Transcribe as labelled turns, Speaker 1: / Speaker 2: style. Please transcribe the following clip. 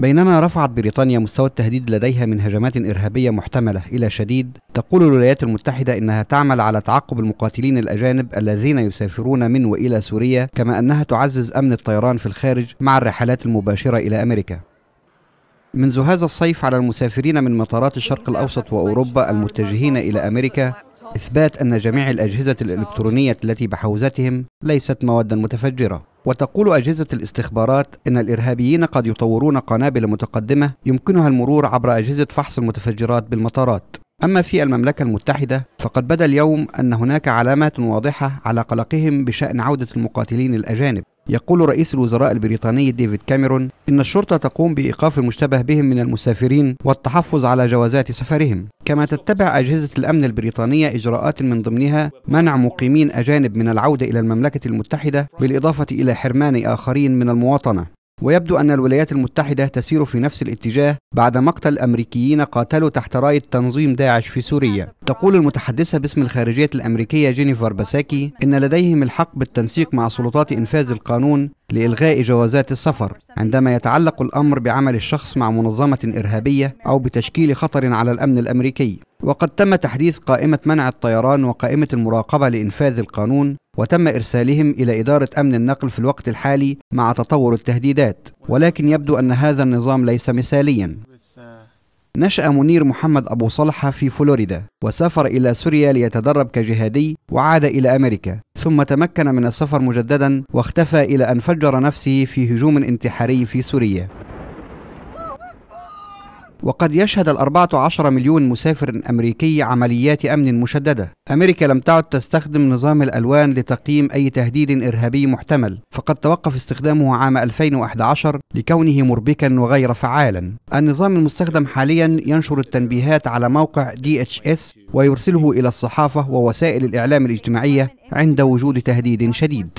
Speaker 1: بينما رفعت بريطانيا مستوى التهديد لديها من هجمات إرهابية محتملة إلى شديد تقول الولايات المتحدة إنها تعمل على تعقب المقاتلين الأجانب الذين يسافرون من وإلى سوريا كما أنها تعزز أمن الطيران في الخارج مع الرحلات المباشرة إلى أمريكا منذ هذا الصيف على المسافرين من مطارات الشرق الأوسط وأوروبا المتجهين إلى أمريكا إثبات أن جميع الأجهزة الإلكترونية التي بحوزتهم ليست موادا متفجرة وتقول أجهزة الاستخبارات أن الإرهابيين قد يطورون قنابل متقدمة يمكنها المرور عبر أجهزة فحص المتفجرات بالمطارات أما في المملكة المتحدة فقد بدا اليوم أن هناك علامات واضحة على قلقهم بشأن عودة المقاتلين الأجانب يقول رئيس الوزراء البريطاني ديفيد كاميرون إن الشرطة تقوم بإيقاف المشتبه بهم من المسافرين والتحفظ على جوازات سفرهم كما تتبع أجهزة الأمن البريطانية إجراءات من ضمنها منع مقيمين أجانب من العودة إلى المملكة المتحدة بالإضافة إلى حرمان آخرين من المواطنة ويبدو أن الولايات المتحدة تسير في نفس الاتجاه بعد مقتل أمريكيين قاتلوا تحت راية تنظيم داعش في سوريا تقول المتحدثة باسم الخارجية الأمريكية جينيفر باساكي إن لديهم الحق بالتنسيق مع سلطات إنفاذ القانون لإلغاء جوازات السفر عندما يتعلق الأمر بعمل الشخص مع منظمة إرهابية أو بتشكيل خطر على الأمن الأمريكي وقد تم تحديث قائمة منع الطيران وقائمة المراقبة لإنفاذ القانون وتم إرسالهم إلى إدارة أمن النقل في الوقت الحالي مع تطور التهديدات ولكن يبدو أن هذا النظام ليس مثاليا نشأ منير محمد أبو صلحة في فلوريدا وسافر إلى سوريا ليتدرب كجهادي وعاد إلى أمريكا ثم تمكن من السفر مجددا واختفى إلى أن فجر نفسه في هجوم انتحاري في سوريا وقد يشهد الأربعة عشر مليون مسافر أمريكي عمليات أمن مشددة أمريكا لم تعد تستخدم نظام الألوان لتقييم أي تهديد إرهابي محتمل فقد توقف استخدامه عام 2011 لكونه مربكا وغير فعالا النظام المستخدم حاليا ينشر التنبيهات على موقع DHS ويرسله إلى الصحافة ووسائل الإعلام الاجتماعية عند وجود تهديد شديد